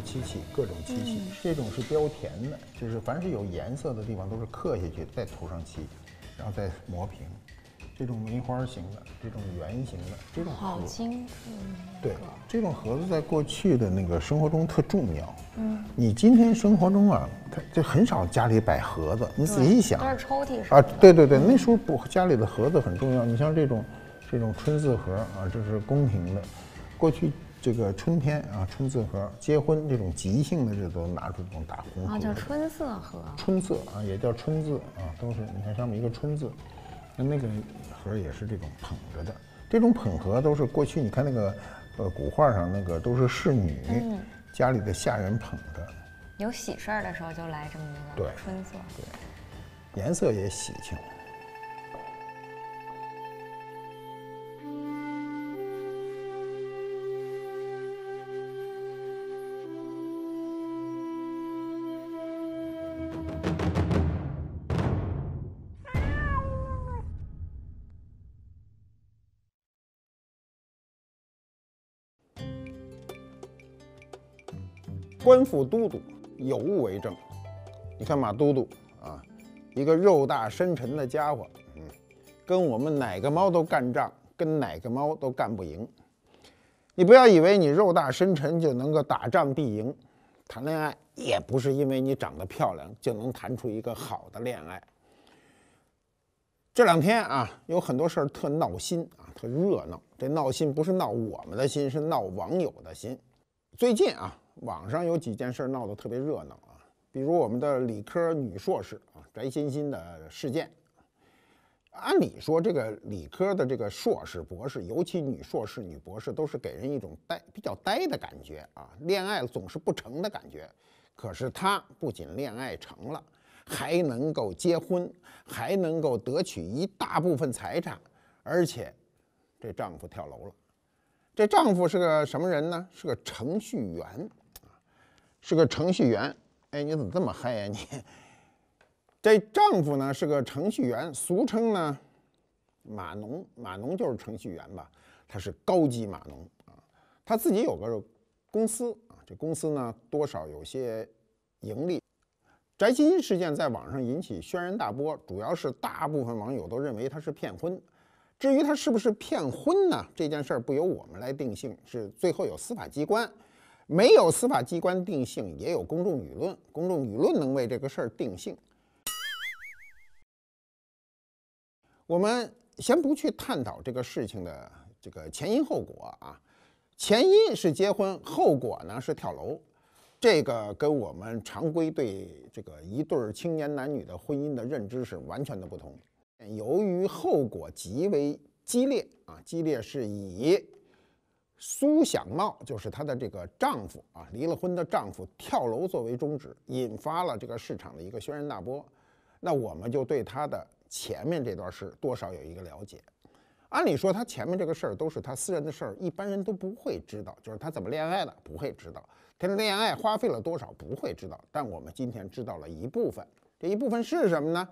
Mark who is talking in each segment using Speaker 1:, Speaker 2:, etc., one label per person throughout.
Speaker 1: 漆器，各种漆器，这种是雕填的，就是凡是有颜色的地方都是刻下去，再涂上漆，然后再磨平。这种梅花形的，这种圆形的，这种盒子。好精致。对，这种盒子在过去的那个生活中特重要。嗯。你今天生活中啊，它就很少家里摆盒子。你仔细想，是抽屉啊？对对对，那时候不家里的盒子很重要。你像这种，这种春字盒啊，这是宫廷的，过去。这个春天啊，春字盒结婚这种吉庆的日都拿出这种大红盒啊，叫春色盒。春色啊，也叫春字啊，都是你看上面一个春字，那那个盒也是这种捧着的。这种捧盒都是过去，你看那个，呃，古画上那个都是侍女，嗯，家里的下人捧的，有喜事儿的时候就来这么一个春色，对，颜色也喜庆。官府都督有物为证，你看马都督啊，一个肉大身沉的家伙，嗯，跟我们哪个猫都干仗，跟哪个猫都干不赢。你不要以为你肉大身沉就能够打仗必赢，谈恋爱也不是因为你长得漂亮就能谈出一个好的恋爱。这两天啊，有很多事儿特闹心啊，特热闹。这闹心不是闹我们的心，是闹网友的心。最近啊。网上有几件事闹得特别热闹啊，比如我们的理科女硕士啊，翟欣欣的事件。按理说，这个理科的这个硕士、博士，尤其女硕士、女博士，都是给人一种呆、比较呆的感觉啊，恋爱总是不成的感觉。可是她不仅恋爱成了，还能够结婚，还能够得取一大部分财产，而且这丈夫跳楼了。这丈夫是个什么人呢？是个程序员。是个程序员，哎，你怎么这么嗨呀你？这丈夫呢是个程序员，俗称呢码农，码农就是程序员吧？他是高级码农啊，他自己有个公司啊，这公司呢多少有些盈利。翟欣欣事件在网上引起轩然大波，主要是大部分网友都认为他是骗婚。至于他是不是骗婚呢？这件事儿不由我们来定性，是最后有司法机关。没有司法机关定性，也有公众舆论。公众舆论能为这个事儿定性。我们先不去探讨这个事情的这个前因后果啊，前因是结婚，后果呢是跳楼。这个跟我们常规对这个一对青年男女的婚姻的认知是完全的不同。由于后果极为激烈啊，激烈是以。苏享茂就是她的这个丈夫啊，离了婚的丈夫跳楼作为终止，引发了这个市场的一个轩然大波。那我们就对她的前面这段事多少有一个了解。按理说，她前面这个事儿都是她私人的事儿，一般人都不会知道，就是她怎么恋爱的不会知道，她恋爱花费了多少不会知道。但我们今天知道了一部分，这一部分是什么呢？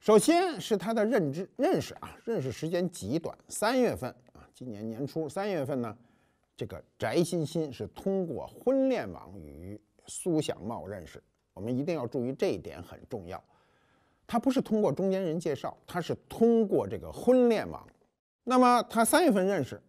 Speaker 1: 首先是她的认知认识啊，认识时间极短，三月份。今年年初三月份呢，这个翟欣欣是通过婚恋网与苏想茂认识。我们一定要注意这一点很重要，他不是通过中间人介绍，他是通过这个婚恋网。那么他三月份认识，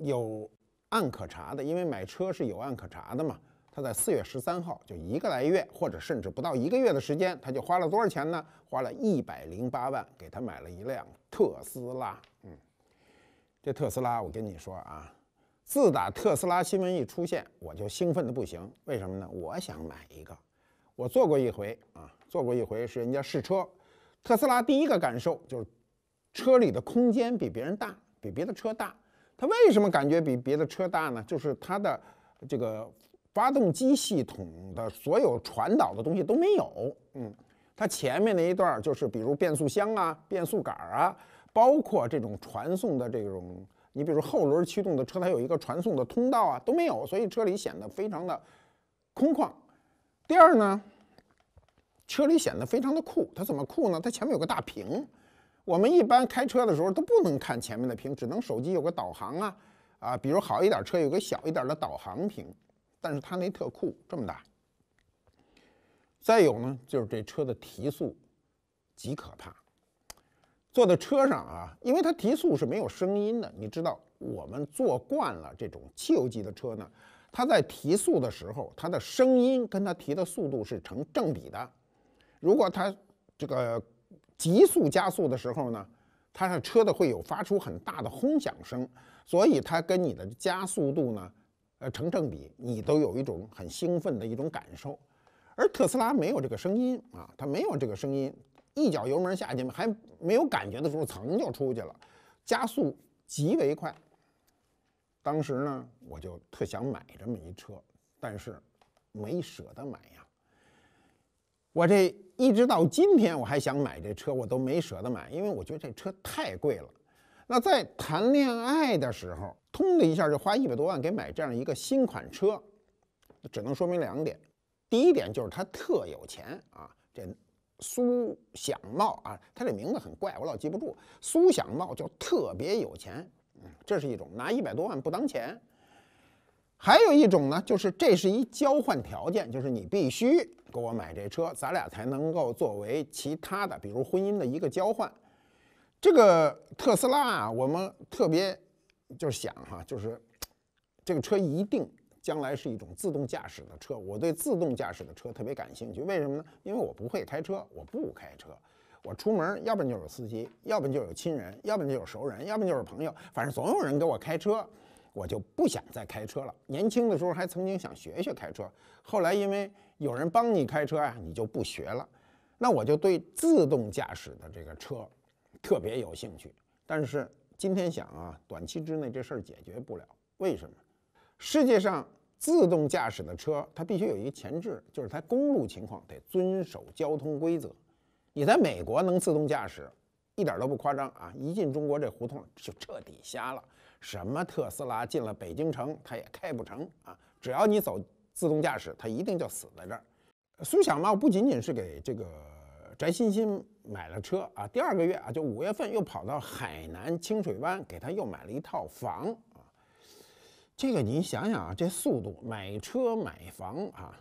Speaker 1: 有案可查的，因为买车是有案可查的嘛。他在四月十三号，就一个来月或者甚至不到一个月的时间，他就花了多少钱呢？花了一百零八万，给他买了一辆特斯拉。嗯。这特斯拉，我跟你说啊，自打特斯拉新闻一出现，我就兴奋的不行。为什么呢？我想买一个。我坐过一回啊，坐过一回是人家试车。特斯拉第一个感受就是，车里的空间比别人大，比别的车大。它为什么感觉比别的车大呢？就是它的这个发动机系统的所有传导的东西都没有。嗯，它前面那一段就是，比如变速箱啊、变速杆啊。包括这种传送的这种，你比如后轮驱动的车，它有一个传送的通道啊，都没有，所以车里显得非常的空旷。第二呢，车里显得非常的酷，它怎么酷呢？它前面有个大屏，我们一般开车的时候都不能看前面的屏，只能手机有个导航啊啊，比如好一点车有个小一点的导航屏，但是它那特酷，这么大。再有呢，就是这车的提速极可怕。坐在车上啊，因为它提速是没有声音的。你知道，我们坐惯了这种汽油机的车呢，它在提速的时候，它的声音跟它提的速度是成正比的。如果它这个急速加速的时候呢，它的车的会有发出很大的轰响声，所以它跟你的加速度呢，呃，成正比，你都有一种很兴奋的一种感受。而特斯拉没有这个声音啊，它没有这个声音。一脚油门下去，还没有感觉的时候，噌就出去了，加速极为快。当时呢，我就特想买这么一车，但是没舍得买呀。我这一直到今天，我还想买这车，我都没舍得买，因为我觉得这车太贵了。那在谈恋爱的时候，通的一下就花一百多万给买这样一个新款车，只能说明两点：第一点就是他特有钱啊，这。苏享茂啊，他这名字很怪，我老记不住。苏享茂就特别有钱，嗯，这是一种拿一百多万不当钱。还有一种呢，就是这是一交换条件，就是你必须给我买这车，咱俩才能够作为其他的，比如婚姻的一个交换。这个特斯拉啊，我们特别就是想哈，就是这个车一定。将来是一种自动驾驶的车，我对自动驾驶的车特别感兴趣，为什么呢？因为我不会开车，我不开车，我出门，要不然就有司机，要不然就有亲人，要不然就有熟人，要不然就是朋友，反正总有人给我开车，我就不想再开车了。年轻的时候还曾经想学学开车，后来因为有人帮你开车啊，你就不学了。那我就对自动驾驶的这个车特别有兴趣，但是今天想啊，短期之内这事儿解决不了，为什么？世界上自动驾驶的车，它必须有一个前置，就是它公路情况得遵守交通规则。你在美国能自动驾驶，一点都不夸张啊！一进中国这胡同就彻底瞎了，什么特斯拉进了北京城它也开不成啊！只要你走自动驾驶，它一定就死在这儿。苏小茂不仅仅是给这个翟欣欣买了车啊，第二个月啊就五月份又跑到海南清水湾给他又买了一套房。这个你想想啊，这速度，买车买房啊，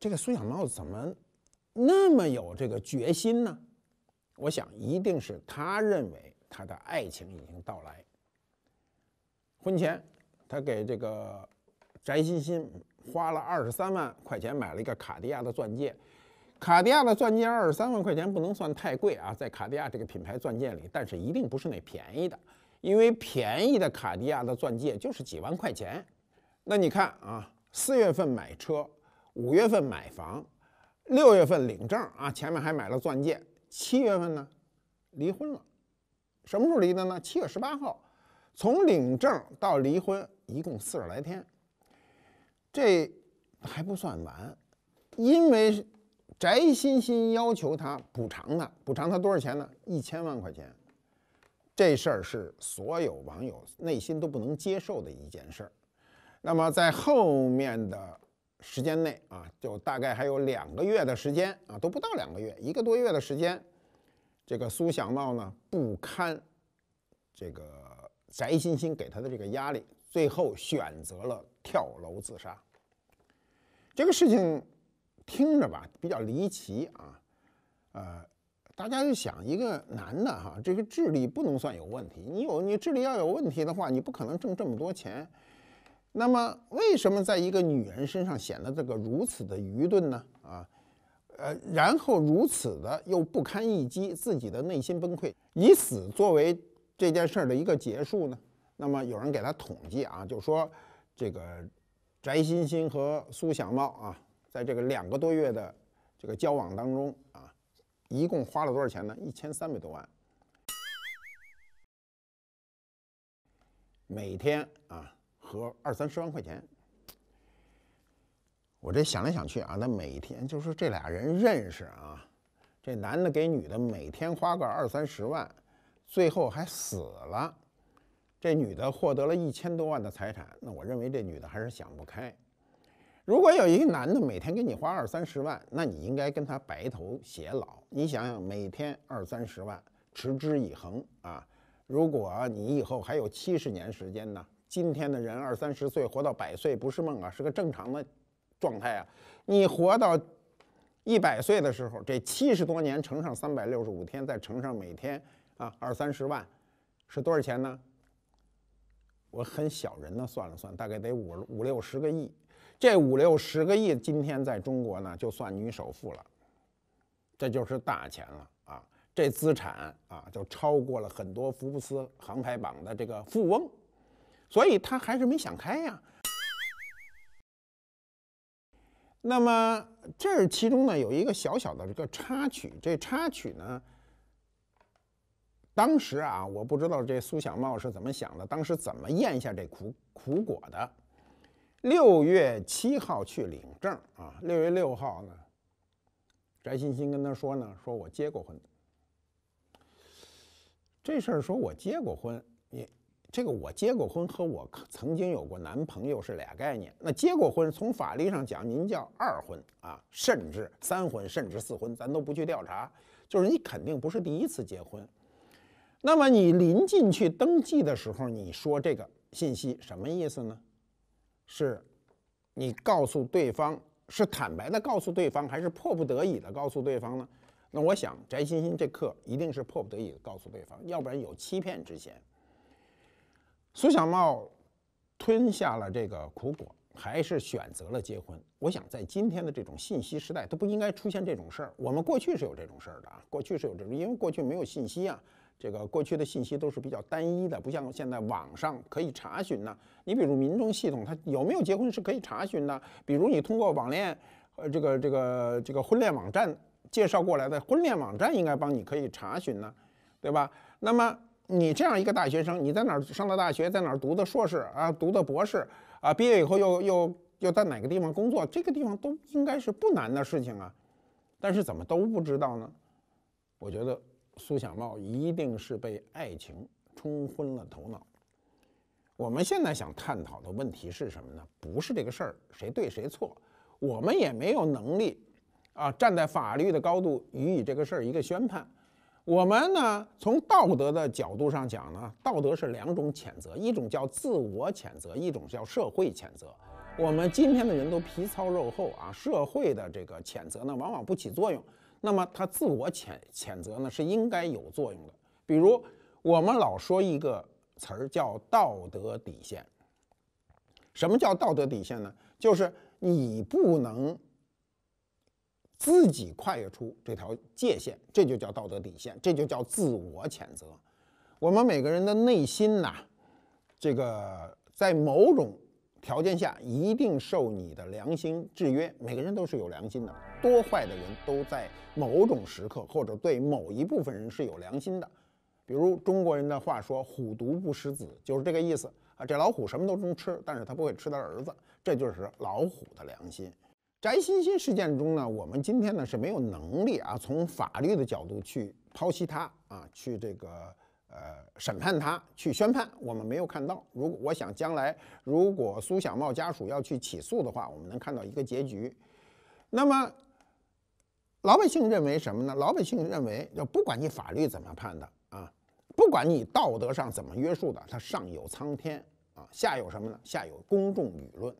Speaker 1: 这个苏小猫怎么那么有这个决心呢？我想一定是他认为他的爱情已经到来。婚前，他给这个翟欣欣花了二十三万块钱买了一个卡地亚的钻戒。卡地亚的钻戒二十三万块钱不能算太贵啊，在卡地亚这个品牌钻戒里，但是一定不是那便宜的。因为便宜的卡地亚的钻戒就是几万块钱，那你看啊，四月份买车，五月份买房，六月份领证啊，前面还买了钻戒，七月份呢，离婚了。什么时候离的呢？七月十八号，从领证到离婚一共四十来天。这还不算完，因为翟欣欣要求他补偿他，补偿他多少钱呢？一千万块钱。这事儿是所有网友内心都不能接受的一件事儿。那么在后面的时间内啊，就大概还有两个月的时间啊，都不到两个月，一个多月的时间，这个苏小茂呢不堪这个翟欣欣给他的这个压力，最后选择了跳楼自杀。这个事情听着吧比较离奇啊，呃。大家就想一个男的哈，这个智力不能算有问题。你有你智力要有问题的话，你不可能挣这么多钱。那么为什么在一个女人身上显得这个如此的愚钝呢？啊，呃，然后如此的又不堪一击，自己的内心崩溃，以死作为这件事儿的一个结束呢？那么有人给他统计啊，就说这个翟欣欣和苏小茂啊，在这个两个多月的这个交往当中啊。一共花了多少钱呢？一千三百多万，每天啊，合二三十万块钱。我这想来想去啊，那每天就是这俩人认识啊，这男的给女的每天花个二三十万，最后还死了，这女的获得了一千多万的财产。那我认为这女的还是想不开。如果有一个男的每天给你花二三十万，那你应该跟他白头偕老。你想想，每天二三十万，持之以恒啊！如果你以后还有七十年时间呢？今天的人二三十岁活到百岁不是梦啊，是个正常的状态啊。你活到一百岁的时候，这七十多年乘上三百六十五天，再乘上每天啊二三十万，是多少钱呢？我很小人呢，算了算，大概得五五六十个亿。这五六十个亿，今天在中国呢，就算女首富了，这就是大钱了啊！这资产啊，就超过了很多福布斯航拍榜的这个富翁，所以他还是没想开呀。那么这其中呢，有一个小小的这个插曲，这插曲呢，当时啊，我不知道这苏小茂是怎么想的，当时怎么咽下这苦苦果的。六月七号去领证啊，六月六号呢，翟欣欣跟他说呢，说我结过婚。这事儿说我结过婚，你这个我结过婚和我曾经有过男朋友是俩概念。那结过婚从法律上讲，您叫二婚啊，甚至三婚，甚至四婚，咱都不去调查，就是你肯定不是第一次结婚。那么你临进去登记的时候，你说这个信息什么意思呢？是，你告诉对方是坦白的告诉对方，还是迫不得已的告诉对方呢？那我想翟欣欣这课一定是迫不得已告诉对方，要不然有欺骗之嫌。苏小茂吞下了这个苦果，还是选择了结婚。我想在今天的这种信息时代，都不应该出现这种事儿。我们过去是有这种事儿的啊，过去是有这种，因为过去没有信息啊。这个过去的信息都是比较单一的，不像现在网上可以查询呢。你比如民众系统，他有没有结婚是可以查询的。比如你通过网恋，呃，这个这个这个婚恋网站介绍过来的，婚恋网站应该帮你可以查询呢，对吧？那么你这样一个大学生，你在哪儿上的大学，在哪儿读的硕士啊，读的博士啊，毕业以后又又又在哪个地方工作，这个地方都应该是不难的事情啊，但是怎么都不知道呢？我觉得。苏小茂一定是被爱情冲昏了头脑。我们现在想探讨的问题是什么呢？不是这个事儿谁对谁错，我们也没有能力啊站在法律的高度予以这个事儿一个宣判。我们呢从道德的角度上讲呢，道德是两种谴责，一种叫自我谴责，一种叫社会谴责。我们今天的人都皮糙肉厚啊，社会的这个谴责呢往往不起作用。那么他自我谴谴责呢，是应该有作用的。比如我们老说一个词儿叫道德底线。什么叫道德底线呢？就是你不能自己跨越出这条界限，这就叫道德底线，这就叫自我谴责。我们每个人的内心呐，这个在某种。条件下一定受你的良心制约。每个人都是有良心的，多坏的人都在某种时刻或者对某一部分人是有良心的。比如中国人的话说“虎毒不食子”，就是这个意思啊。这老虎什么都能吃，但是他不会吃他儿子，这就是老虎的良心。翟欣欣事件中呢，我们今天呢是没有能力啊，从法律的角度去剖析他啊，去这个。呃，审判他去宣判，我们没有看到。如果我想将来，如果苏小茂家属要去起诉的话，我们能看到一个结局。那么，老百姓认为什么呢？老百姓认为，要不管你法律怎么判的啊，不管你道德上怎么约束的，它上有苍天啊，下有什么呢？下有公众舆论。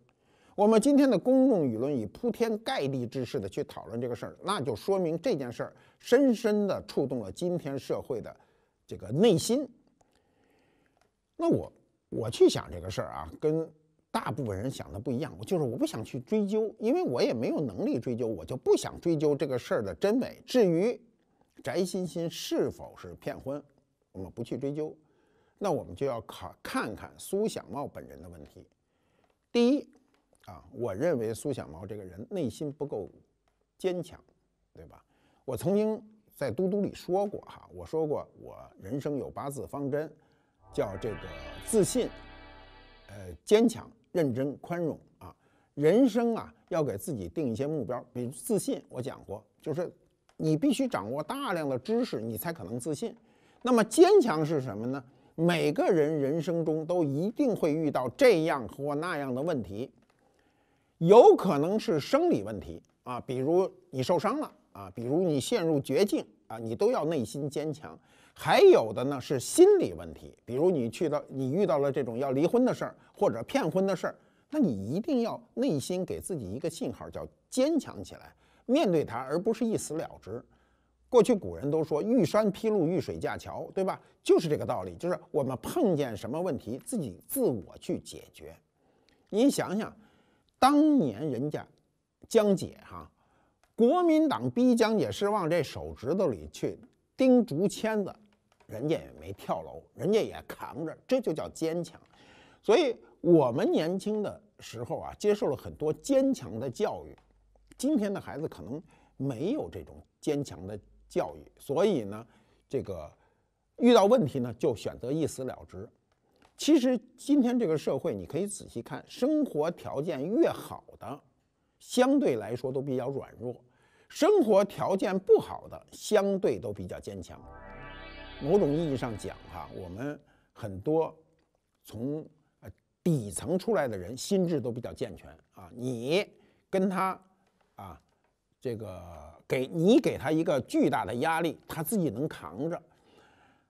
Speaker 1: 我们今天的公众舆论以铺天盖地之势的去讨论这个事儿，那就说明这件事儿深深的触动了今天社会的。这个内心，那我我去想这个事儿啊，跟大部分人想的不一样。我就是我不想去追究，因为我也没有能力追究，我就不想追究这个事儿的真伪。至于翟欣欣是否是骗婚，我们不去追究。那我们就要考看看苏小茂本人的问题。第一啊，我认为苏小茂这个人内心不够坚强，对吧？我曾经。在嘟嘟里说过哈，我说过我人生有八字方针，叫这个自信、呃坚强、认真、宽容啊。人生啊，要给自己定一些目标，比如自信，我讲过，就是你必须掌握大量的知识，你才可能自信。那么坚强是什么呢？每个人人生中都一定会遇到这样或那样的问题，有可能是生理问题啊，比如你受伤了。啊，比如你陷入绝境啊，你都要内心坚强。还有的呢是心理问题，比如你去到，你遇到了这种要离婚的事儿或者骗婚的事儿，那你一定要内心给自己一个信号，叫坚强起来，面对它，而不是一死了之。过去古人都说，遇山劈路，遇水架桥，对吧？就是这个道理，就是我们碰见什么问题，自己自我去解决。你想想，当年人家江姐哈。国民党逼蒋介石往这手指头里去钉竹签子，人家也没跳楼，人家也扛着，这就叫坚强。所以，我们年轻的时候啊，接受了很多坚强的教育。今天的孩子可能没有这种坚强的教育，所以呢，这个遇到问题呢，就选择一死了之。其实，今天这个社会，你可以仔细看，生活条件越好的，相对来说都比较软弱。生活条件不好的，相对都比较坚强。某种意义上讲，哈，我们很多从底层出来的人，心智都比较健全啊。你跟他啊，这个给你给他一个巨大的压力，他自己能扛着。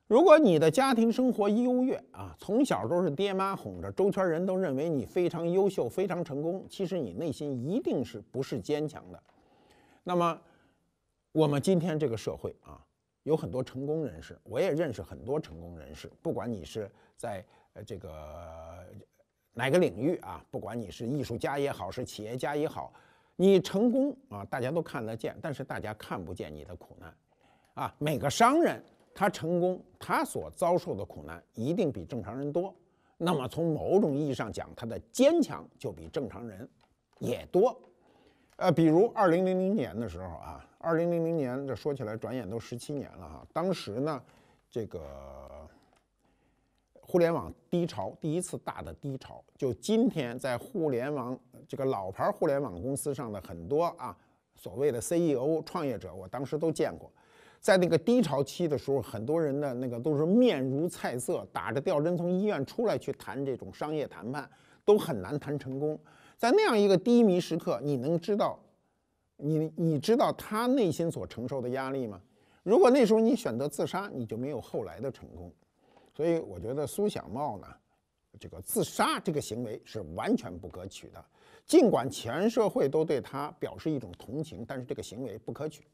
Speaker 1: 如果你的家庭生活优越啊，从小都是爹妈哄着，周圈人都认为你非常优秀、非常成功，其实你内心一定是不是坚强的。那么，我们今天这个社会啊，有很多成功人士，我也认识很多成功人士。不管你是在呃这个哪个领域啊，不管你是艺术家也好，是企业家也好，你成功啊，大家都看得见，但是大家看不见你的苦难啊。每个商人他成功，他所遭受的苦难一定比正常人多。那么从某种意义上讲，他的坚强就比正常人也多。呃，比如二零零零年的时候啊，二零零零年这说起来转眼都十七年了哈。当时呢，这个互联网低潮第一次大的低潮，就今天在互联网这个老牌互联网公司上的很多啊所谓的 CEO 创业者，我当时都见过。在那个低潮期的时候，很多人的那个都是面如菜色，打着吊针从医院出来去谈这种商业谈判，都很难谈成功。在那样一个低迷时刻，你能知道，你你知道他内心所承受的压力吗？如果那时候你选择自杀，你就没有后来的成功。所以我觉得苏小茂呢，这个自杀这个行为是完全不可取的。尽管全社会都对他表示一种同情，但是这个行为不可取。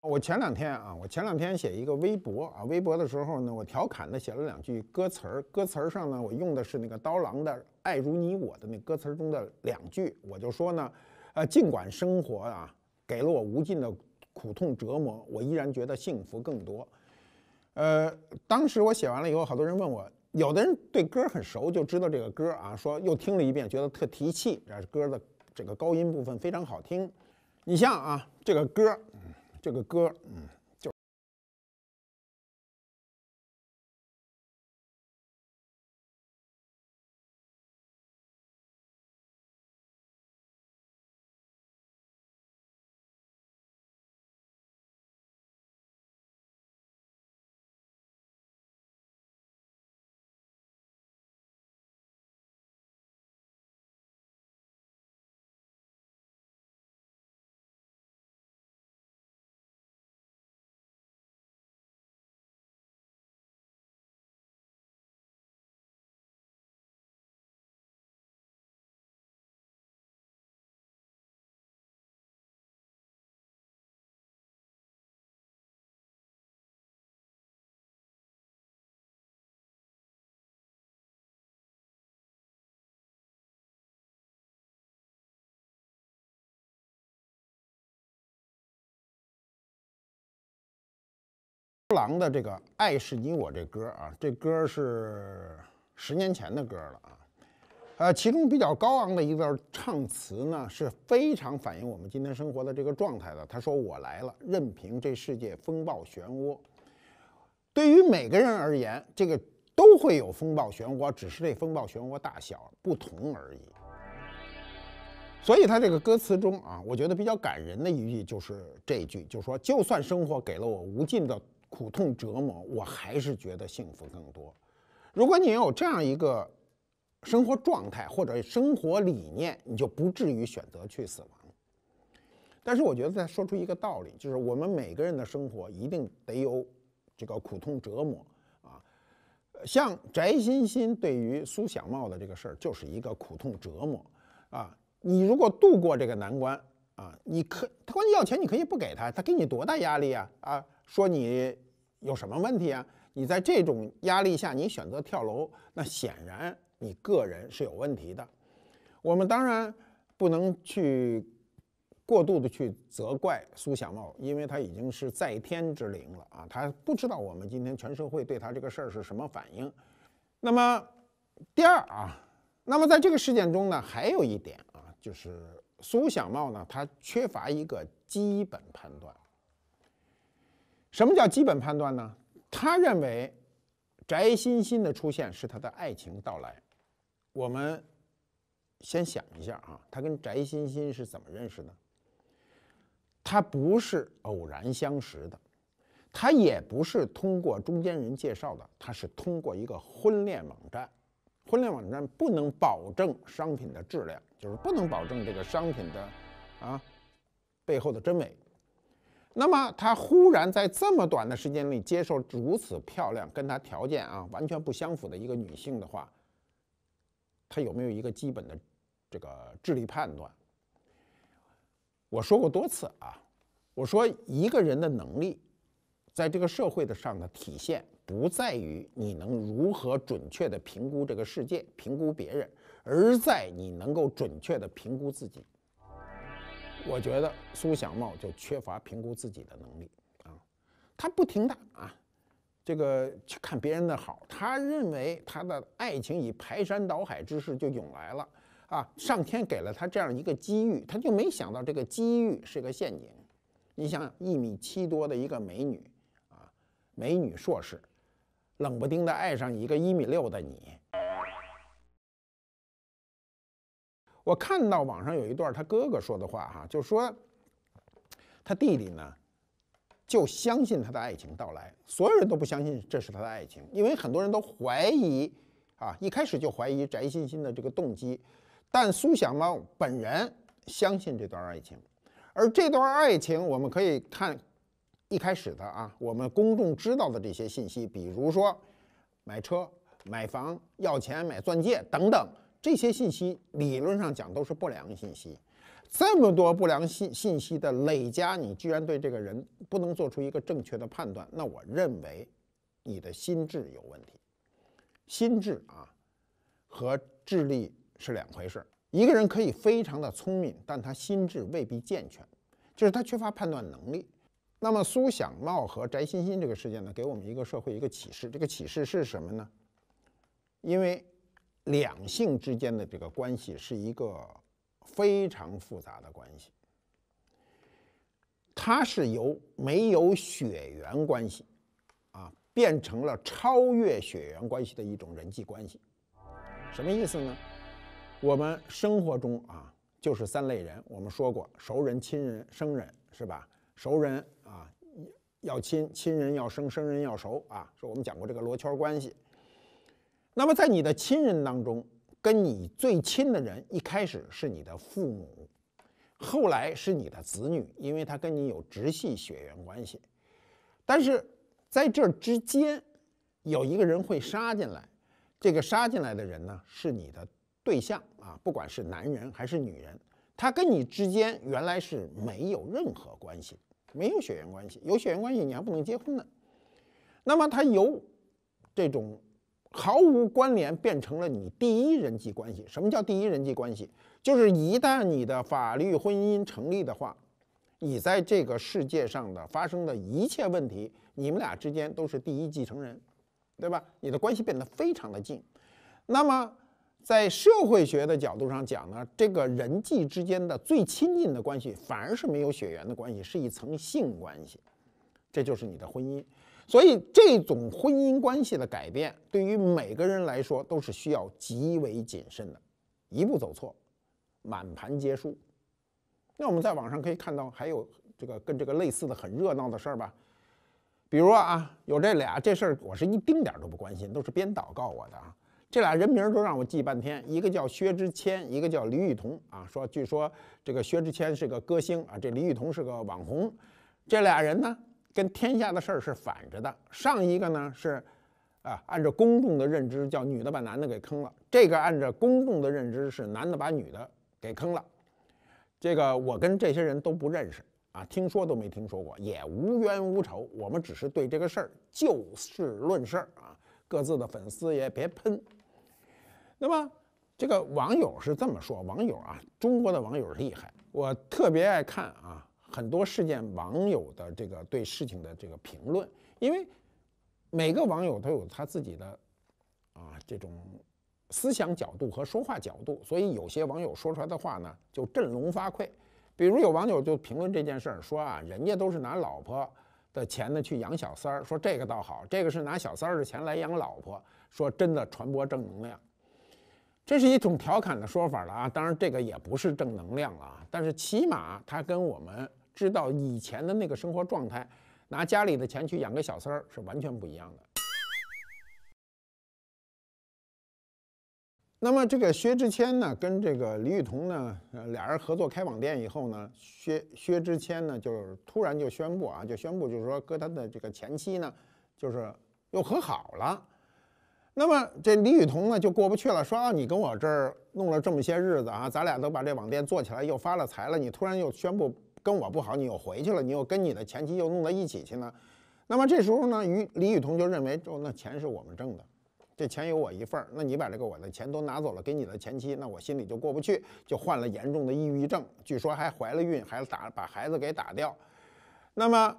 Speaker 1: 我前两天啊，我前两天写一个微博啊，微博的时候呢，我调侃的写了两句歌词儿。歌词儿上呢，我用的是那个刀郎的《爱如你我》的那歌词儿中的两句。我就说呢，呃，尽管生活啊给了我无尽的苦痛折磨，我依然觉得幸福更多。呃，当时我写完了以后，好多人问我，有的人对歌儿很熟，就知道这个歌啊，说又听了一遍，觉得特提气，这歌的这个高音部分非常好听。你像啊，这个歌。这个歌嗯。郎的这个《爱是你我》这歌啊，这歌是十年前的歌了啊。呃，其中比较高昂的一段唱词呢，是非常反映我们今天生活的这个状态的。他说：“我来了，任凭这世界风暴漩涡。”对于每个人而言，这个都会有风暴漩涡，只是这风暴漩涡大小不同而已。所以他这个歌词中啊，我觉得比较感人的一句就是这句，就说：“就算生活给了我无尽的。”苦痛折磨，我还是觉得幸福更多。如果你有这样一个生活状态或者生活理念，你就不至于选择去死亡。但是我觉得再说出一个道理，就是我们每个人的生活一定得有这个苦痛折磨啊。像翟欣欣对于苏小茂的这个事儿，就是一个苦痛折磨啊。你如果度过这个难关啊，你可他管你要钱，你可以不给他，他给你多大压力啊啊！说你有什么问题啊？你在这种压力下，你选择跳楼，那显然你个人是有问题的。我们当然不能去过度的去责怪苏小茂，因为他已经是在天之灵了啊，他不知道我们今天全社会对他这个事儿是什么反应。那么第二啊，那么在这个事件中呢，还有一点啊，就是苏小茂呢，他缺乏一个基本判断。什么叫基本判断呢？他认为，翟欣欣的出现是他的爱情到来。我们先想一下啊，他跟翟欣欣是怎么认识的？他不是偶然相识的，他也不是通过中间人介绍的，他是通过一个婚恋网站。婚恋网站不能保证商品的质量，就是不能保证这个商品的啊背后的真伪。那么他忽然在这么短的时间里接受如此漂亮、跟他条件啊完全不相符的一个女性的话，他有没有一个基本的这个智力判断？我说过多次啊，我说一个人的能力，在这个社会的上的体现，不在于你能如何准确的评估这个世界、评估别人，而在你能够准确的评估自己。我觉得苏小茂就缺乏评估自己的能力啊，他不停的啊，这个去看别人的好，他认为他的爱情以排山倒海之势就涌来了啊，上天给了他这样一个机遇，他就没想到这个机遇是个陷阱。你想一米七多的一个美女啊，美女硕士，冷不丁的爱上一个一米六的你。我看到网上有一段他哥哥说的话，哈，就说，他弟弟呢，就相信他的爱情到来，所有人都不相信这是他的爱情，因为很多人都怀疑，啊，一开始就怀疑翟欣欣的这个动机，但苏小猫本人相信这段爱情，而这段爱情我们可以看一开始的啊，我们公众知道的这些信息，比如说买车、买房、要钱买钻戒等等。这些信息理论上讲都是不良信息，这么多不良信信息的累加，你居然对这个人不能做出一个正确的判断，那我认为你的心智有问题。心智啊和智力是两回事，一个人可以非常的聪明，但他心智未必健全，就是他缺乏判断能力。那么苏享茂和翟欣欣这个事件呢，给我们一个社会一个启示，这个启示是什么呢？因为。两性之间的这个关系是一个非常复杂的关系，它是由没有血缘关系啊变成了超越血缘关系的一种人际关系。什么意思呢？我们生活中啊就是三类人，我们说过熟人、亲人、生人，是吧？熟人啊要亲，亲人要生，生人要熟啊。说我们讲过这个罗圈关系。那么，在你的亲人当中，跟你最亲的人一开始是你的父母，后来是你的子女，因为他跟你有直系血缘关系。但是在这之间，有一个人会杀进来，这个杀进来的人呢，是你的对象啊，不管是男人还是女人，他跟你之间原来是没有任何关系，没有血缘关系，有血缘关系你还不能结婚呢。那么他有这种。毫无关联变成了你第一人际关系。什么叫第一人际关系？就是一旦你的法律婚姻成立的话，你在这个世界上的发生的一切问题，你们俩之间都是第一继承人，对吧？你的关系变得非常的近。那么，在社会学的角度上讲呢，这个人际之间的最亲近的关系，反而是没有血缘的关系，是一层性关系。这就是你的婚姻。所以，这种婚姻关系的改变，对于每个人来说都是需要极为谨慎的，一步走错，满盘皆输。那我们在网上可以看到，还有这个跟这个类似的很热闹的事儿吧？比如啊，有这俩这事儿，我是一丁点儿都不关心，都是编导告我的啊。这俩人名都让我记半天，一个叫薛之谦，一个叫李雨桐啊。说据说这个薛之谦是个歌星啊，这李雨桐是个网红，这俩人呢？跟天下的事儿是反着的。上一个呢是，啊，按照公众的认知，叫女的把男的给坑了。这个按照公众的认知是男的把女的给坑了。这个我跟这些人都不认识啊，听说都没听说过，也无冤无仇。我们只是对这个事儿就事论事儿啊，各自的粉丝也别喷。那么这个网友是这么说，网友啊，中国的网友厉害，我特别爱看啊。很多事件网友的这个对事情的这个评论，因为每个网友都有他自己的啊这种思想角度和说话角度，所以有些网友说出来的话呢就振聋发聩。比如有网友就评论这件事儿说啊，人家都是拿老婆的钱呢去养小三儿，说这个倒好，这个是拿小三儿的钱来养老婆，说真的传播正能量。这是一种调侃的说法了啊，当然这个也不是正能量了啊，但是起码他跟我们。知道以前的那个生活状态，拿家里的钱去养个小三儿是完全不一样的。那么这个薛之谦呢，跟这个李雨桐呢，俩人合作开网店以后呢，薛薛之谦呢就突然就宣布啊，就宣布就是说，跟他的这个前妻呢，就是又和好了。那么这李雨桐呢就过不去了，说啊，你跟我这儿弄了这么些日子啊，咱俩都把这网店做起来，又发了财了，你突然又宣布。跟我不好，你又回去了，你又跟你的前妻又弄到一起去呢？那么这时候呢，于李雨桐就认为，就那钱是我们挣的，这钱有我一份儿。那你把这个我的钱都拿走了，给你的前妻，那我心里就过不去，就患了严重的抑郁症，据说还怀了孕，还打把孩子给打掉。那么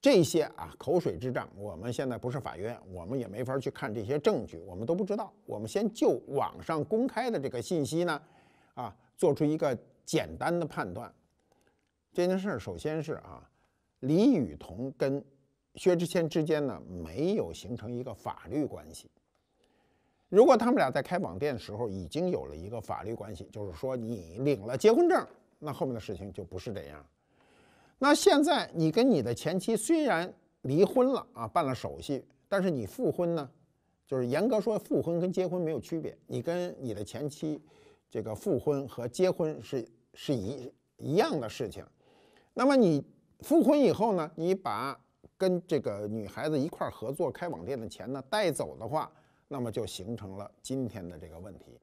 Speaker 1: 这些啊口水之战，我们现在不是法院，我们也没法去看这些证据，我们都不知道。我们先就网上公开的这个信息呢，啊，做出一个简单的判断。这件事儿，首先是啊，李雨桐跟薛之谦之间呢没有形成一个法律关系。如果他们俩在开网店的时候已经有了一个法律关系，就是说你领了结婚证，那后面的事情就不是这样。那现在你跟你的前妻虽然离婚了啊，办了手续，但是你复婚呢，就是严格说复婚跟结婚没有区别。你跟你的前妻这个复婚和结婚是是一一样的事情。那么你复婚以后呢？你把跟这个女孩子一块儿合作开网店的钱呢带走的话，那么就形成了今天的这个问题，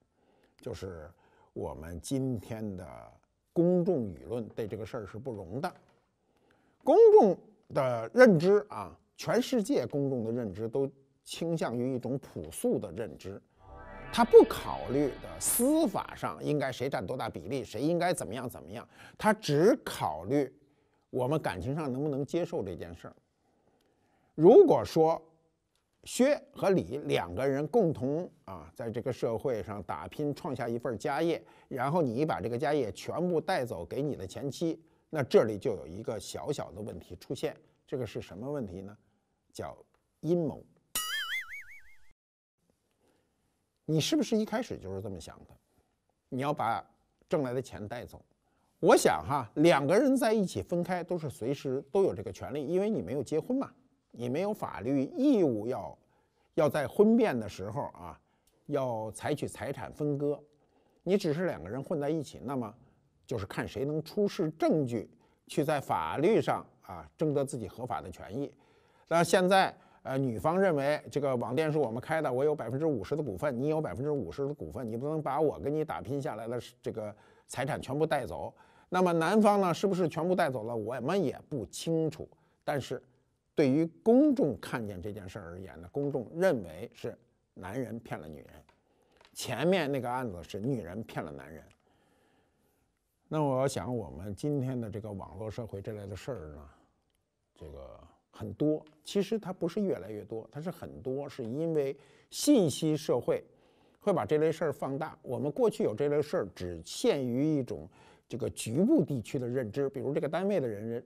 Speaker 1: 就是我们今天的公众舆论对这个事儿是不容的。公众的认知啊，全世界公众的认知都倾向于一种朴素的认知，他不考虑的司法上应该谁占多大比例，谁应该怎么样怎么样，他只考虑。我们感情上能不能接受这件事儿？如果说薛和李两个人共同啊，在这个社会上打拼，创下一份家业，然后你把这个家业全部带走给你的前妻，那这里就有一个小小的问题出现。这个是什么问题呢？叫阴谋。你是不是一开始就是这么想的？你要把挣来的钱带走？我想哈，两个人在一起分开都是随时都有这个权利，因为你没有结婚嘛，你没有法律义务要，要在婚变的时候啊，要采取财产分割。你只是两个人混在一起，那么就是看谁能出示证据去在法律上啊，争得自己合法的权益。那现在呃，女方认为这个网店是我们开的，我有百分之五十的股份，你有百分之五十的股份，你不能把我跟你打拼下来的这个财产全部带走。那么男方呢，是不是全部带走了？我们也不清楚。但是，对于公众看见这件事而言呢，公众认为是男人骗了女人。前面那个案子是女人骗了男人。那我想，我们今天的这个网络社会这类的事儿呢，这个很多。其实它不是越来越多，它是很多，是因为信息社会会把这类事儿放大。我们过去有这类事儿，只限于一种。这个局部地区的认知，比如这个单位的人人，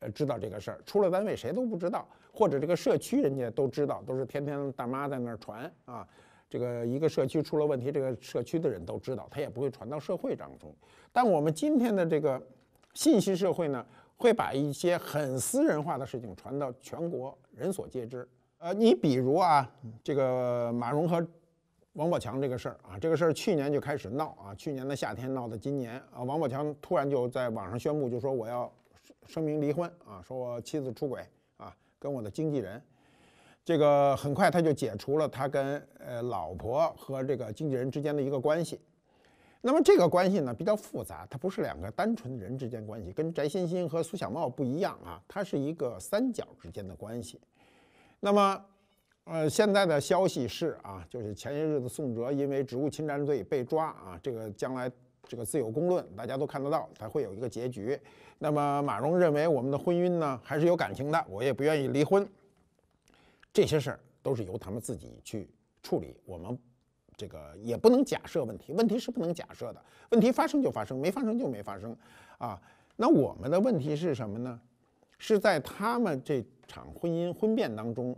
Speaker 1: 呃，知道这个事儿，出了单位谁都不知道，或者这个社区人家都知道，都是天天大妈在那儿传啊。这个一个社区出了问题，这个社区的人都知道，他也不会传到社会当中。但我们今天的这个信息社会呢，会把一些很私人化的事情传到全国，人所皆知。呃，你比如啊，这个马蓉和。王宝强这个事儿啊，这个事儿去年就开始闹啊，去年的夏天闹到今年啊，王宝强突然就在网上宣布，就说我要声明离婚啊，说我妻子出轨啊，跟我的经纪人。这个很快他就解除了他跟呃老婆和这个经纪人之间的一个关系。那么这个关系呢比较复杂，它不是两个单纯的人之间关系，跟翟欣欣和苏小茂不一样啊，它是一个三角之间的关系。那么呃，现在的消息是啊，就是前些日子宋哲因为职务侵占罪被抓啊，这个将来这个自有公论，大家都看得到，才会有一个结局。那么马蓉认为我们的婚姻呢还是有感情的，我也不愿意离婚。这些事儿都是由他们自己去处理，我们这个也不能假设问题，问题是不能假设的，问题发生就发生，没发生就没发生啊。那我们的问题是什么呢？是在他们这场婚姻婚变当中。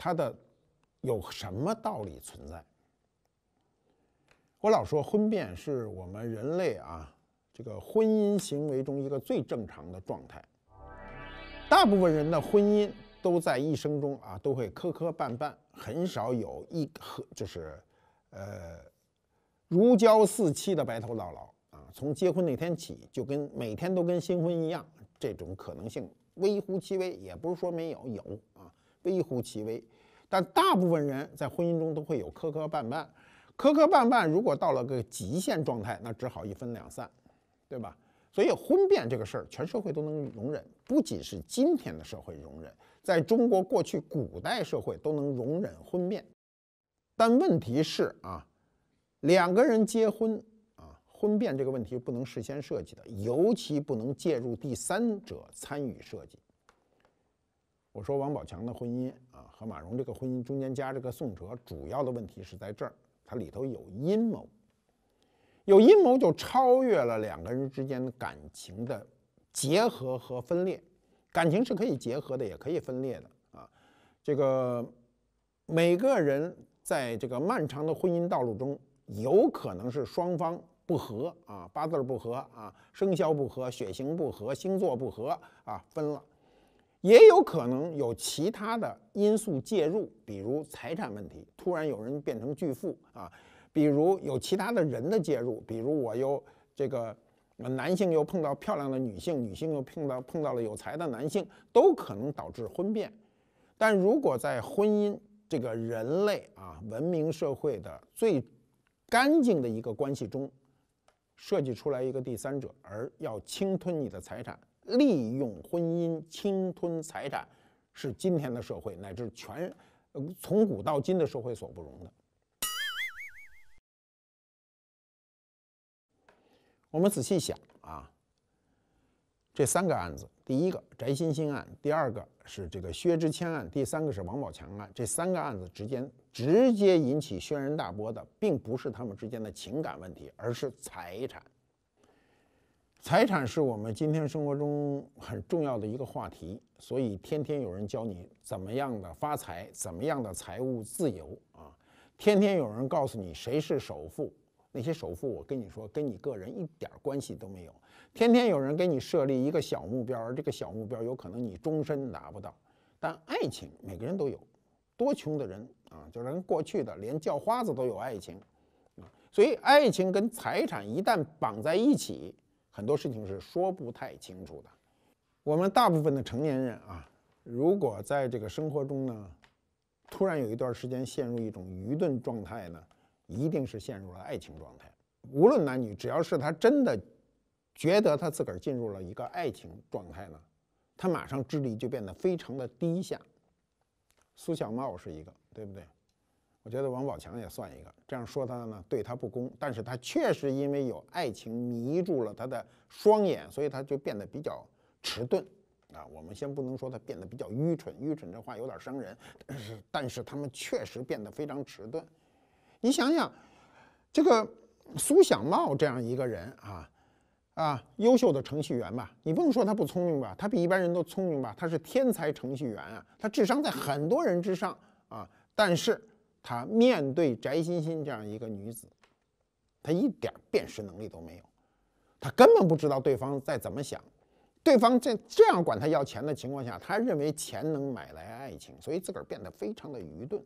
Speaker 1: 它的有什么道理存在？我老说婚变是我们人类啊，这个婚姻行为中一个最正常的状态。大部分人的婚姻都在一生中啊都会磕磕绊绊，很少有一和就是，呃，如胶似漆的白头到老啊。从结婚那天起，就跟每天都跟新婚一样，这种可能性微乎其微。也不是说没有，有啊。微乎其微，但大部分人在婚姻中都会有磕磕绊绊，磕磕绊绊如果到了个极限状态，那只好一分两散，对吧？所以婚变这个事儿，全社会都能容忍，不仅是今天的社会容忍，在中国过去古代社会都能容忍婚变。但问题是啊，两个人结婚啊，婚变这个问题不能事先设计的，尤其不能介入第三者参与设计。我说王宝强的婚姻啊，和马蓉这个婚姻中间加这个宋喆，主要的问题是在这儿，它里头有阴谋，有阴谋就超越了两个人之间的感情的结合和分裂，感情是可以结合的，也可以分裂的啊。这个每个人在这个漫长的婚姻道路中，有可能是双方不和啊，八字不和啊，生肖不和，血型不和，星座不和啊，分了。也有可能有其他的因素介入，比如财产问题，突然有人变成巨富啊；比如有其他的人的介入，比如我又这个男性又碰到漂亮的女性，女性又碰到碰到了有才的男性，都可能导致婚变。但如果在婚姻这个人类啊文明社会的最干净的一个关系中，设计出来一个第三者，而要侵吞你的财产。利用婚姻侵吞财产，是今天的社会乃至全，从古到今的社会所不容的。我们仔细想啊，这三个案子，第一个翟欣欣案，第二个是这个薛之谦案，第三个是王宝强案。这三个案子之间直接引起轩然大波的，并不是他们之间的情感问题，而是财产。财产是我们今天生活中很重要的一个话题，所以天天有人教你怎么样的发财，怎么样的财务自由啊！天天有人告诉你谁是首富，那些首富我跟你说跟你个人一点关系都没有。天天有人给你设立一个小目标，而这个小目标有可能你终身拿不到。但爱情每个人都有，多穷的人啊，就连过去的连叫花子都有爱情啊。所以爱情跟财产一旦绑在一起。很多事情是说不太清楚的。我们大部分的成年人啊，如果在这个生活中呢，突然有一段时间陷入一种愚钝状态呢，一定是陷入了爱情状态。无论男女，只要是他真的觉得他自个儿进入了一个爱情状态呢，他马上智力就变得非常的低下。苏小茂是一个，对不对？我觉得王宝强也算一个。这样说他呢，对他不公，但是他确实因为有爱情迷住了他的双眼，所以他就变得比较迟钝啊。我们先不能说他变得比较愚蠢，愚蠢这话有点伤人。但是，但是他们确实变得非常迟钝。你想想，这个苏小茂这样一个人啊，啊，优秀的程序员吧，你不能说他不聪明吧，他比一般人都聪明吧，他是天才程序员啊，他智商在很多人之上啊，但是。他面对翟欣欣这样一个女子，他一点辨识能力都没有，他根本不知道对方在怎么想，对方在这样管他要钱的情况下，他认为钱能买来爱情，所以自个儿变得非常的愚钝。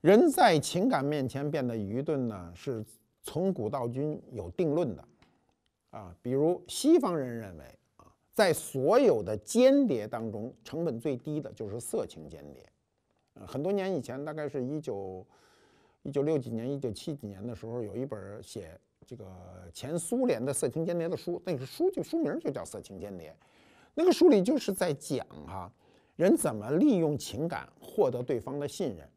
Speaker 1: 人在情感面前变得愚钝呢，是从古到今有定论的，啊，比如西方人认为啊，在所有的间谍当中，成本最低的就是色情间谍。很多年以前，大概是一九一九六几年、一九七几年的时候，有一本写这个前苏联的色情间谍的书，那个书就书名就叫《色情间谍》。那个书里就是在讲哈人怎么利用情感获得对方的信任，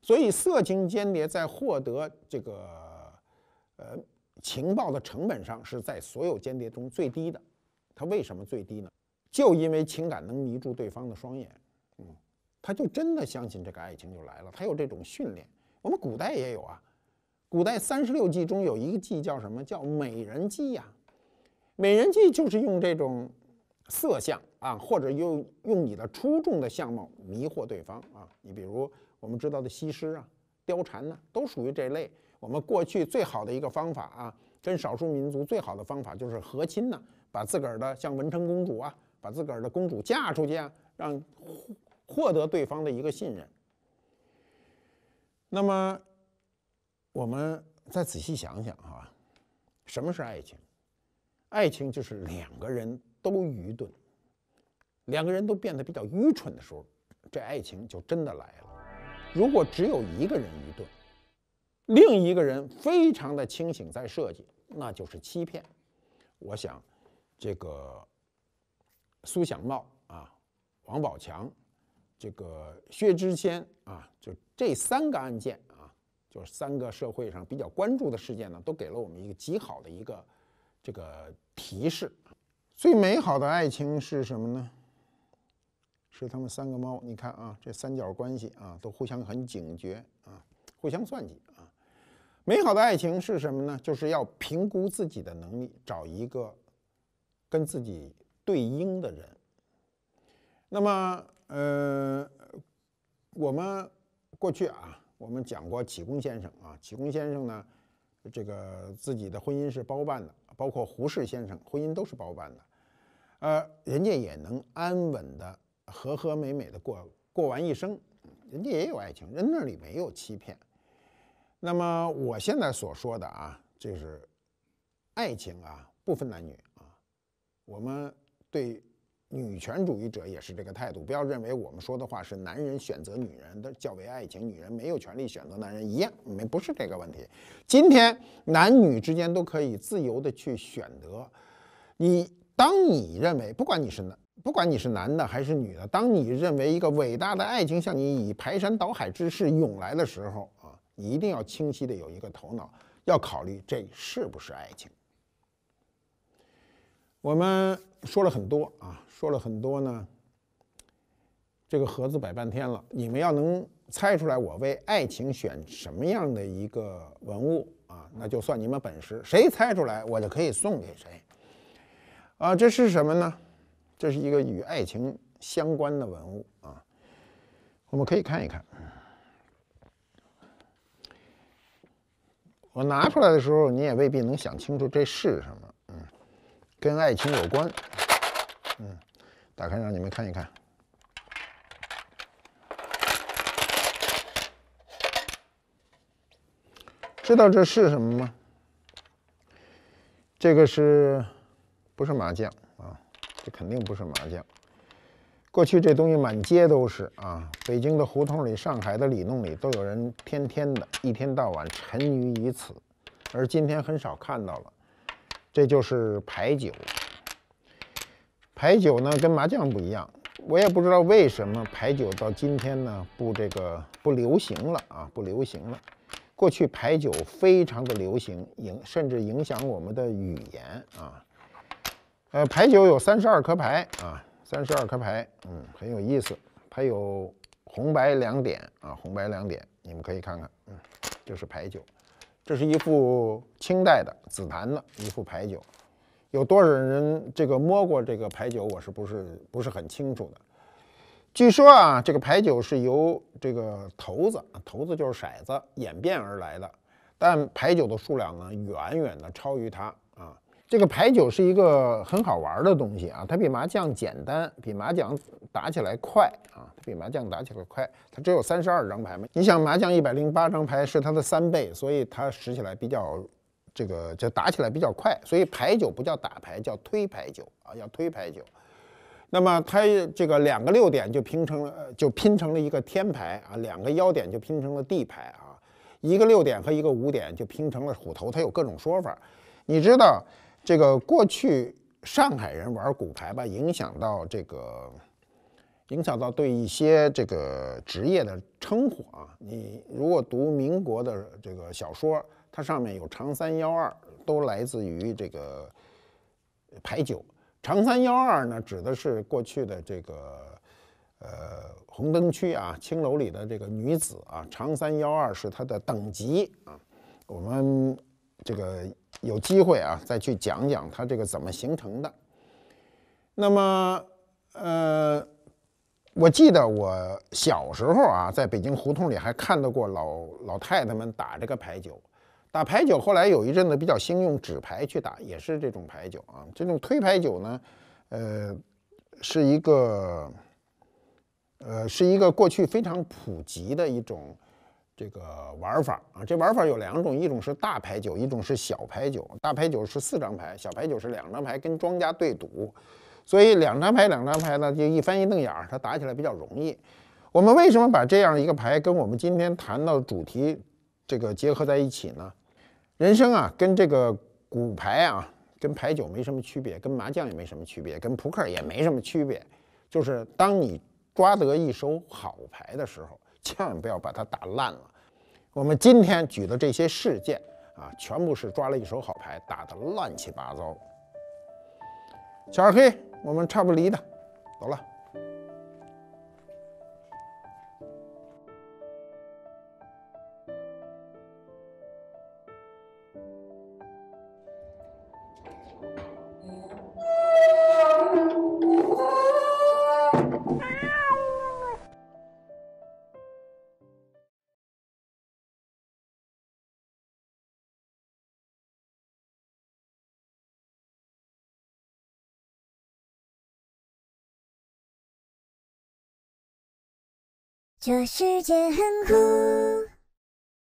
Speaker 1: 所以色情间谍在获得这个呃情报的成本上是在所有间谍中最低的。他为什么最低呢？就因为情感能迷住对方的双眼。他就真的相信这个爱情就来了，他有这种训练。我们古代也有啊，古代三十六计中有一个计叫什么？叫美人计呀。美人计就是用这种色相啊，或者用用你的出众的相貌迷惑对方啊。你比如我们知道的西施啊、貂蝉呢，都属于这类。我们过去最好的一个方法啊，跟少数民族最好的方法就是和亲呐，把自个儿的像文成公主啊，把自个儿的公主嫁出去啊，让。获得对方的一个信任，那么我们再仔细想想啊，什么是爱情？爱情就是两个人都愚钝，两个人都变得比较愚蠢的时候，这爱情就真的来了。如果只有一个人愚钝，另一个人非常的清醒在设计，那就是欺骗。我想这个苏小茂啊，黄宝强。这个薛之谦啊，就这三个案件啊，就是三个社会上比较关注的事件呢，都给了我们一个极好的一个这个提示。最美好的爱情是什么呢？是他们三个猫，你看啊，这三角关系啊，都互相很警觉啊，互相算计啊。美好的爱情是什么呢？就是要评估自己的能力，找一个跟自己对应的人。那么。呃，我们过去啊，我们讲过启功先生啊，启功先生呢，这个自己的婚姻是包办的，包括胡适先生婚姻都是包办的，呃，人家也能安稳的、和和美美的过过完一生，人家也有爱情，人那里没有欺骗。那么我现在所说的啊，就是爱情啊，不分男女啊，我们对。女权主义者也是这个态度，不要认为我们说的话是男人选择女人的较为爱情，女人没有权利选择男人，一样没不是这个问题。今天男女之间都可以自由的去选择，你当你认为不管你是男不管你是男的还是女的，当你认为一个伟大的爱情向你以排山倒海之势涌来的时候啊，一定要清晰的有一个头脑，要考虑这是不是爱情。我们说了很多啊，说了很多呢。这个盒子摆半天了，你们要能猜出来我为爱情选什么样的一个文物啊，那就算你们本事。谁猜出来，我就可以送给谁。啊，这是什么呢？这是一个与爱情相关的文物啊。我们可以看一看。我拿出来的时候，你也未必能想清楚这是什么。跟爱情有关，嗯，打开让你们看一看，知道这是什么吗？这个是不是麻将啊？这肯定不是麻将。过去这东西满街都是啊，北京的胡同里、上海的里弄里都有人天天的一天到晚沉迷于此，而今天很少看到了。这就是牌九，牌九呢跟麻将不一样，我也不知道为什么牌九到今天呢不这个不流行了啊不流行了。过去牌九非常的流行，影甚至影响我们的语言啊。呃，牌九有三十二颗牌啊，三十二颗牌，嗯，很有意思。它有红白两点啊，红白两点，你们可以看看，嗯，就是牌九。这是一副清代的紫檀的一副牌九，有多少人这个摸过这个牌九？我是不是不是很清楚的？据说啊，这个牌九是由这个骰子，骰子就是骰子演变而来的，但牌九的数量呢，远远的超于它。这个牌九是一个很好玩的东西啊，它比麻将简单，比麻将打起来快啊。它比麻将打起来快，它只有三十二张牌嘛。你想麻将一百零八张牌是它的三倍，所以它使起来比较，这个就打起来比较快。所以牌九不叫打牌，叫推牌九啊，要推牌九。那么它这个两个六点就拼成，了，就拼成了一个天牌啊，两个幺点就拼成了地牌啊，一个六点和一个五点就拼成了虎头。它有各种说法，你知道。这个过去上海人玩骨牌吧，影响到这个，影响到对一些这个职业的称呼啊。你如果读民国的这个小说，它上面有“长三幺二”，都来自于这个牌九。“长三幺二”呢，指的是过去的这个呃红灯区啊，青楼里的这个女子啊，“长三幺二”是她的等级啊。我们这个。有机会啊，再去讲讲它这个怎么形成的。那么，呃，我记得我小时候啊，在北京胡同里还看到过老老太太们打这个牌九，打牌九。后来有一阵子比较兴用纸牌去打，也是这种牌九啊。这种推牌九呢，呃，是一个，呃，是一个过去非常普及的一种。这个玩法啊，这玩法有两种，一种是大牌九，一种是小牌九。大牌九是四张牌，小牌九是两张牌，跟庄家对赌。所以两张牌，两张牌呢，就一翻一瞪眼儿，它打起来比较容易。我们为什么把这样一个牌跟我们今天谈到的主题这个结合在一起呢？人生啊，跟这个骨牌啊，跟牌九没什么区别，跟麻将也没什么区别，跟扑克也没什么区别。就是当你抓得一手好牌的时候。千万不要把它打烂了。我们今天举的这些事件啊，全部是抓了一手好牌，打得乱七八糟。小二黑，我们差不离的，走了。这世界很酷。